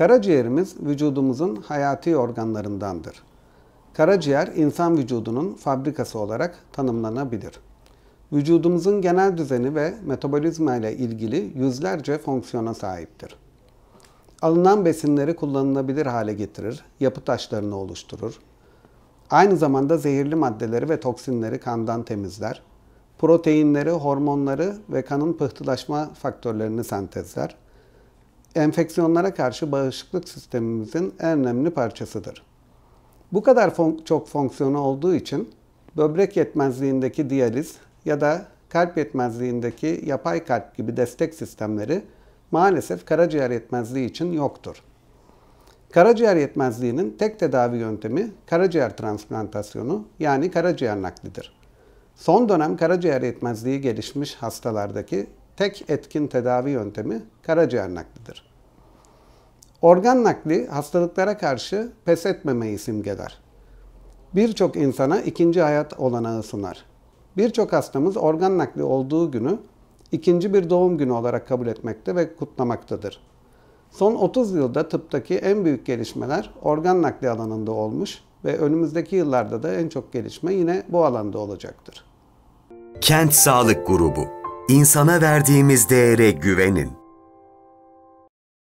Karaciğerimiz vücudumuzun hayati organlarındandır. Karaciğer insan vücudunun fabrikası olarak tanımlanabilir. Vücudumuzun genel düzeni ve metabolizma ile ilgili yüzlerce fonksiyona sahiptir. Alınan besinleri kullanılabilir hale getirir, yapı taşlarını oluşturur. Aynı zamanda zehirli maddeleri ve toksinleri kandan temizler. Proteinleri, hormonları ve kanın pıhtılaşma faktörlerini sentezler enfeksiyonlara karşı bağışıklık sistemimizin en önemli parçasıdır. Bu kadar fon çok fonksiyonu olduğu için böbrek yetmezliğindeki diyaliz ya da kalp yetmezliğindeki yapay kalp gibi destek sistemleri maalesef karaciğer yetmezliği için yoktur. Karaciğer yetmezliğinin tek tedavi yöntemi karaciğer transplantasyonu yani karaciğer naklidir. Son dönem karaciğer yetmezliği gelişmiş hastalardaki tek etkin tedavi yöntemi karaciğer naklidir. Organ nakli hastalıklara karşı pes etmemeyi simgeler. Birçok insana ikinci hayat olanağı sunar. Birçok hastamız organ nakli olduğu günü ikinci bir doğum günü olarak kabul etmekte ve kutlamaktadır. Son 30 yılda tıptaki en büyük gelişmeler organ nakli alanında olmuş ve önümüzdeki yıllarda da en çok gelişme yine bu alanda olacaktır. Kent Sağlık Grubu insana verdiğimiz değere güvenin.